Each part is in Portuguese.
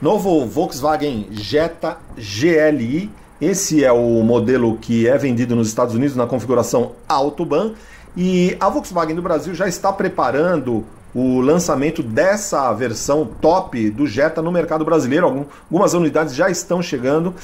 Novo Volkswagen Jetta GLI. Esse é o modelo que é vendido nos Estados Unidos na configuração Autobahn. E a Volkswagen do Brasil já está preparando o lançamento dessa versão top do Jetta no mercado brasileiro. Algumas unidades já estão chegando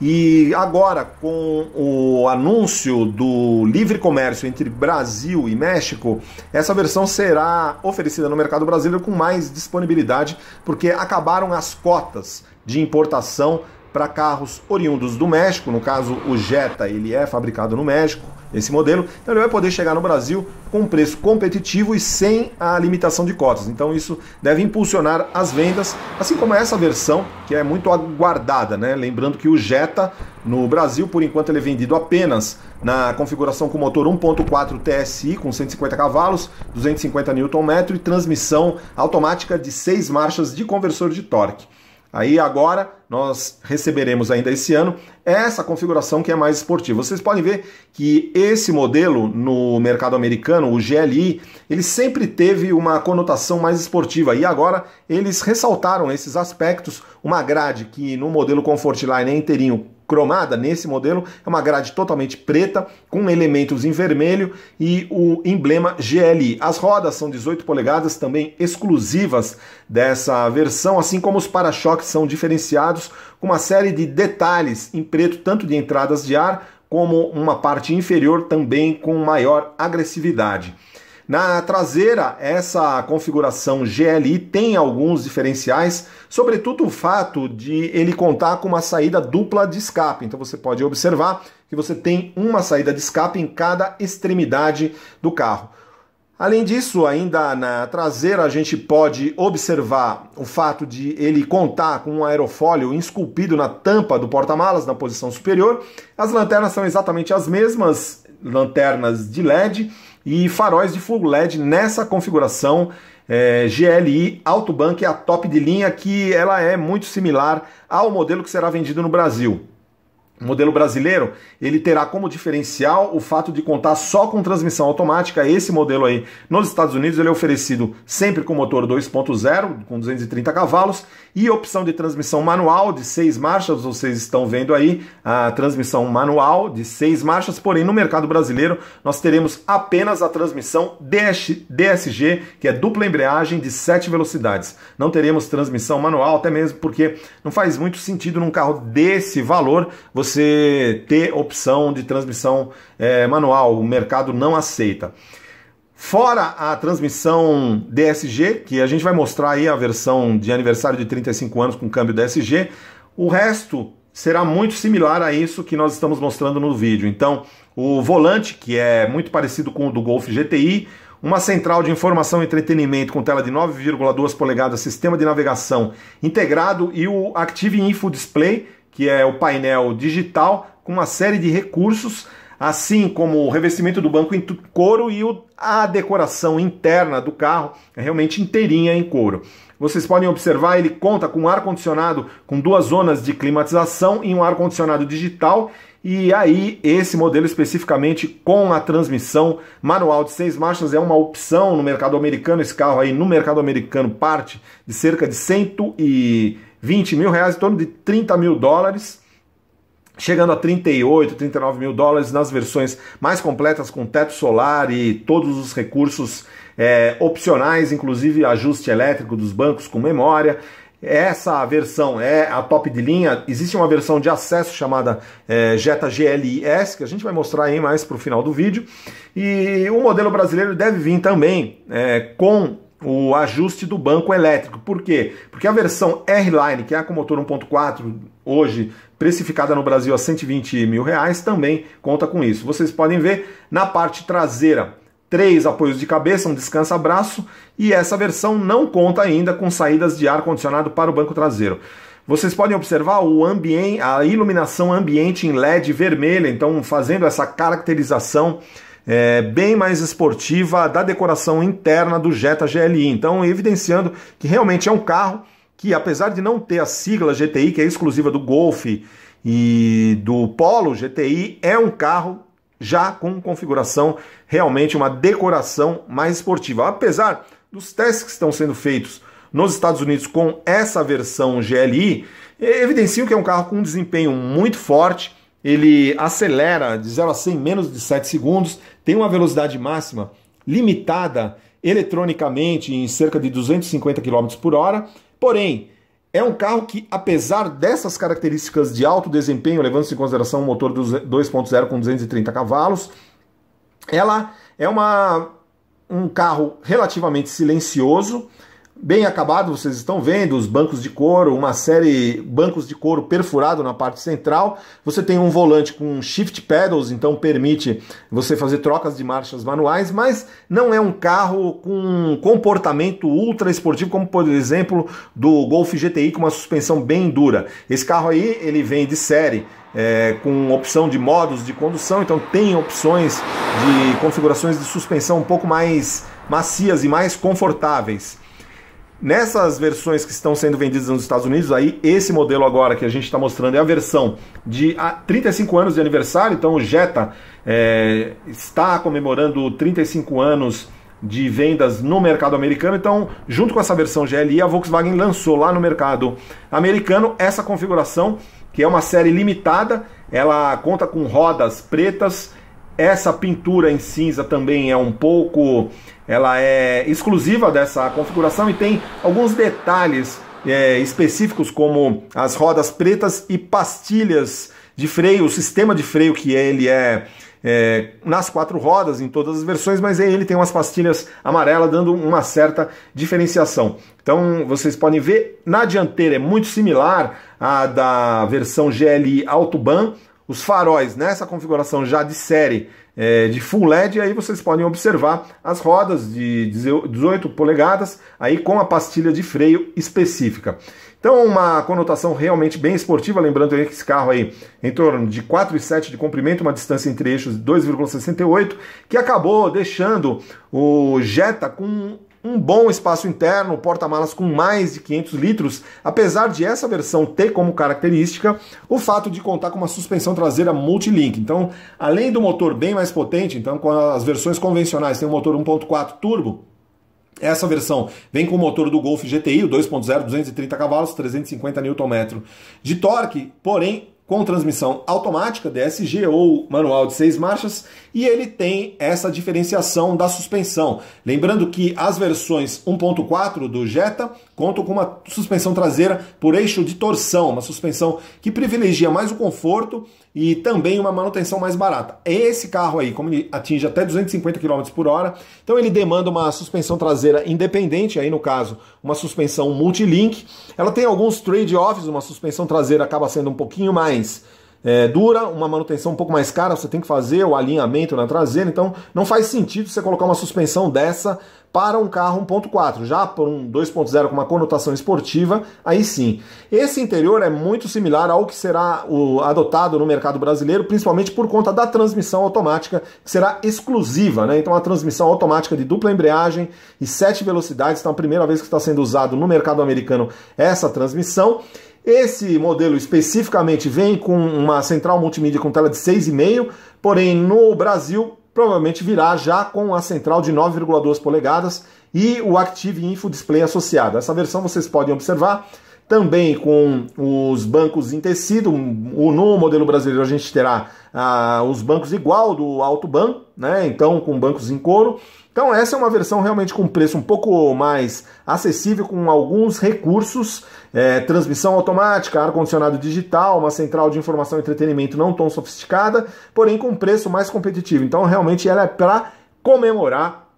e agora, com o anúncio do livre comércio entre Brasil e México, essa versão será oferecida no mercado brasileiro com mais disponibilidade, porque acabaram as cotas de importação para carros oriundos do México, no caso o Jetta, ele é fabricado no México, esse modelo, então ele vai poder chegar no Brasil com um preço competitivo e sem a limitação de cotas. Então isso deve impulsionar as vendas, assim como essa versão que é muito aguardada, né? Lembrando que o Jetta no Brasil, por enquanto, ele é vendido apenas na configuração com motor 1.4 TSI com 150 cavalos, 250 Nm e transmissão automática de 6 marchas de conversor de torque. Aí agora nós receberemos ainda esse ano essa configuração que é mais esportiva. Vocês podem ver que esse modelo no mercado americano, o GLI, ele sempre teve uma conotação mais esportiva e agora eles ressaltaram esses aspectos, uma grade que no modelo Comfortline é inteirinho cromada. Nesse modelo é uma grade totalmente preta, com elementos em vermelho e o emblema GLI. As rodas são 18 polegadas, também exclusivas dessa versão, assim como os para-choques são diferenciados com uma série de detalhes em preto, tanto de entradas de ar como uma parte inferior também com maior agressividade. Na traseira, essa configuração GLI tem alguns diferenciais, sobretudo o fato de ele contar com uma saída dupla de escape. Então você pode observar que você tem uma saída de escape em cada extremidade do carro. Além disso, ainda na traseira a gente pode observar o fato de ele contar com um aerofólio esculpido na tampa do porta-malas na posição superior. As lanternas são exatamente as mesmas, lanternas de LED e faróis de fogo LED nessa configuração é, GLI Autobank, é a top de linha que ela é muito similar ao modelo que será vendido no Brasil. O modelo brasileiro, ele terá como diferencial o fato de contar só com transmissão automática. Esse modelo aí, nos Estados Unidos, ele é oferecido sempre com motor 2.0, com 230 cavalos, e opção de transmissão manual de seis marchas. Vocês estão vendo aí a transmissão manual de seis marchas, porém no mercado brasileiro nós teremos apenas a transmissão DSG, que é dupla embreagem de sete velocidades. Não teremos transmissão manual, até mesmo porque não faz muito sentido num carro desse valor você você ter opção de transmissão é, manual. O mercado não aceita. Fora a transmissão DSG, que a gente vai mostrar aí a versão de aniversário de 35 anos com câmbio DSG, o resto será muito similar a isso que nós estamos mostrando no vídeo. Então, o volante, que é muito parecido com o do Golf GTI, uma central de informação e entretenimento com tela de 9,2 polegadas, sistema de navegação integrado e o Active Info Display, que é o painel digital com uma série de recursos, assim como o revestimento do banco em couro e a decoração interna do carro é realmente inteirinha em couro. Vocês podem observar, ele conta com um ar-condicionado com duas zonas de climatização e um ar-condicionado digital. E aí, esse modelo especificamente com a transmissão manual de seis marchas é uma opção no mercado americano. Esse carro aí no mercado americano parte de cerca de 100 e 20 mil reais, em torno de 30 mil dólares, chegando a 38, 39 mil dólares nas versões mais completas com teto solar e todos os recursos é, opcionais, inclusive ajuste elétrico dos bancos com memória. Essa versão é a top de linha. Existe uma versão de acesso chamada é, Jetta GLS, que a gente vai mostrar aí mais para o final do vídeo. E o modelo brasileiro deve vir também é, com o ajuste do banco elétrico. Por quê? Porque a versão R-Line, que é a com motor 1.4, hoje precificada no Brasil a 120 mil reais, também conta com isso. Vocês podem ver na parte traseira três apoios de cabeça, um descansa-braço, e essa versão não conta ainda com saídas de ar condicionado para o banco traseiro. Vocês podem observar o ambiente, a iluminação ambiente em LED vermelha, então fazendo essa caracterização é, bem mais esportiva da decoração interna do Jetta GLI. Então, evidenciando que realmente é um carro que, apesar de não ter a sigla GTI, que é exclusiva do Golf e do Polo GTI, é um carro já com configuração realmente uma decoração mais esportiva. Apesar dos testes que estão sendo feitos nos Estados Unidos com essa versão GLI, evidenciam que é um carro com um desempenho muito forte ele acelera de 0 a 100 em menos de 7 segundos, tem uma velocidade máxima limitada eletronicamente em cerca de 250 km por hora, porém é um carro que, apesar dessas características de alto desempenho, levando-se em consideração o motor 2.0 com 230 cavalos, ela é uma, um carro relativamente silencioso, bem acabado, vocês estão vendo os bancos de couro, uma série bancos de couro perfurado na parte central. Você tem um volante com shift pedals, então permite você fazer trocas de marchas manuais, mas não é um carro com comportamento ultra esportivo como por exemplo do Golf GTI com uma suspensão bem dura. Esse carro aí, ele vem de série é, com opção de modos de condução, então tem opções de configurações de suspensão um pouco mais macias e mais confortáveis. Nessas versões que estão sendo vendidas nos Estados Unidos, aí esse modelo agora que a gente está mostrando é a versão de 35 ah, anos de aniversário. Então o Jetta é, está comemorando 35 anos de vendas no mercado americano. Então, junto com essa versão GLI, a Volkswagen lançou lá no mercado americano essa configuração que é uma série limitada. Ela conta com rodas pretas essa pintura em cinza também é um pouco, ela é exclusiva dessa configuração e tem alguns detalhes é, específicos como as rodas pretas e pastilhas de freio, o sistema de freio que ele é, é, nas quatro rodas em todas as versões, mas ele tem umas pastilhas amarelas dando uma certa diferenciação. Então vocês podem ver na dianteira é muito similar à da versão GLI Autobahn, os faróis nessa né? configuração já de série é, de full LED, aí vocês podem observar as rodas de 18 polegadas, aí com a pastilha de freio específica. Então, uma conotação realmente bem esportiva, lembrando que esse carro aí em torno de 4,7 de comprimento, uma distância entre eixos de 2,68, que acabou deixando o Jetta com um bom espaço interno, porta-malas com mais de 500 litros, apesar de essa versão ter como característica o fato de contar com uma suspensão traseira multilink. Então, além do motor bem mais potente, então com as versões convencionais tem um motor 1.4 turbo, essa versão vem com o motor do Golf GTI, o 2.0, 230 cavalos, 350 Nm de torque, porém com transmissão automática, DSG ou manual de seis marchas, e ele tem essa diferenciação da suspensão. Lembrando que as versões 1.4 do Jetta contam com uma suspensão traseira por eixo de torção, uma suspensão que privilegia mais o conforto e também uma manutenção mais barata. Esse carro aí, como ele atinge até 250 km por hora, então ele demanda uma suspensão traseira independente, aí no caso, uma suspensão multilink. Ela tem alguns trade-offs, uma suspensão traseira acaba sendo um pouquinho mais é, dura, uma manutenção um pouco mais cara, você tem que fazer o alinhamento na traseira, então não faz sentido você colocar uma suspensão dessa para um carro 1.4, já para um 2.0 com uma conotação esportiva, aí sim. Esse interior é muito similar ao que será o, adotado no mercado brasileiro, principalmente por conta da transmissão automática, que será exclusiva, né? Então a transmissão automática de dupla embreagem e sete velocidades, então a primeira vez que está sendo usado no mercado americano essa transmissão. Esse modelo especificamente vem com uma central multimídia com tela de 6,5, porém no Brasil provavelmente virá já com a central de 9,2 polegadas e o Active Info Display associado. Essa versão vocês podem observar também com os bancos em tecido. No modelo brasileiro a gente terá ah, os bancos igual do Alto Ban, né? Então, com bancos em couro. Então, essa é uma versão realmente com preço um pouco mais acessível, com alguns recursos, é, transmissão automática, ar-condicionado digital, uma central de informação e entretenimento não tão sofisticada, porém com preço mais competitivo. Então, realmente, ela é para comemorar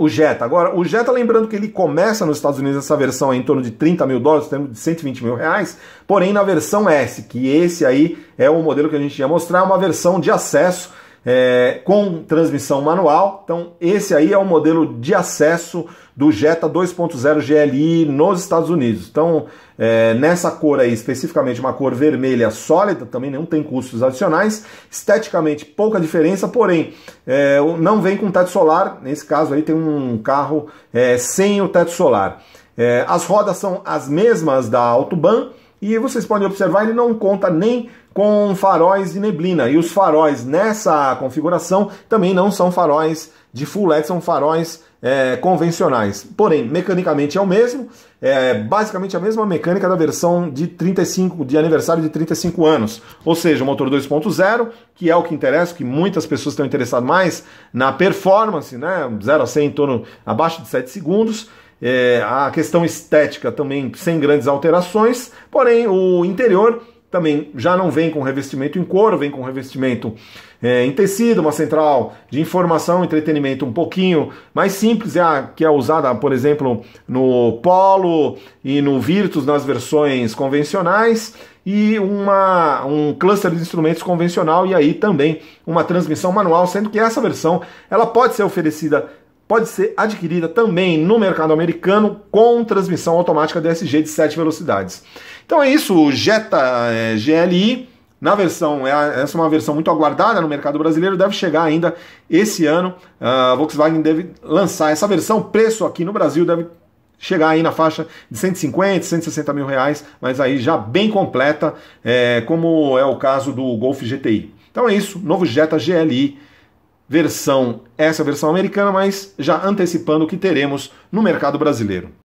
o Jetta. Agora, o Jetta, lembrando que ele começa nos Estados Unidos, essa versão é em torno de 30 mil dólares, de 120 mil reais, porém na versão S, que esse aí é o modelo que a gente ia mostrar, uma versão de acesso é, com transmissão manual. Então, esse aí é o modelo de acesso do Jetta 2.0 GLI nos Estados Unidos. Então, é, nessa cor aí, especificamente uma cor vermelha sólida, também não tem custos adicionais. Esteticamente, pouca diferença, porém, é, não vem com teto solar. Nesse caso aí, tem um carro é, sem o teto solar. É, as rodas são as mesmas da Autobahn e vocês podem observar, ele não conta nem com faróis de neblina. E os faróis nessa configuração também não são faróis de full LED, são faróis é, convencionais. Porém, mecanicamente é o mesmo, é basicamente a mesma mecânica da versão de 35 de aniversário de 35 anos. Ou seja, o motor 2.0, que é o que interessa, que muitas pessoas estão interessadas mais na performance, né? 0 a 100 em torno abaixo de 7 segundos. É, a questão estética também sem grandes alterações, porém o interior também já não vem com revestimento em couro, vem com revestimento é, em tecido, uma central de informação, entretenimento um pouquinho mais simples, é a que é usada, por exemplo, no Polo e no Virtus nas versões convencionais, e uma, um cluster de instrumentos convencional e aí também uma transmissão manual, sendo que essa versão ela pode ser oferecida pode ser adquirida também no mercado americano com transmissão automática DSG de 7 velocidades. Então é isso, o Jetta é, GLI, na versão, é, essa é uma versão muito aguardada no mercado brasileiro, deve chegar ainda esse ano. A Volkswagen deve lançar essa versão, preço aqui no Brasil deve chegar aí na faixa de 150, 160 mil reais, mas aí já bem completa, é, como é o caso do Golf GTI. Então é isso, novo Jetta GLI versão, essa versão americana, mas já antecipando o que teremos no mercado brasileiro.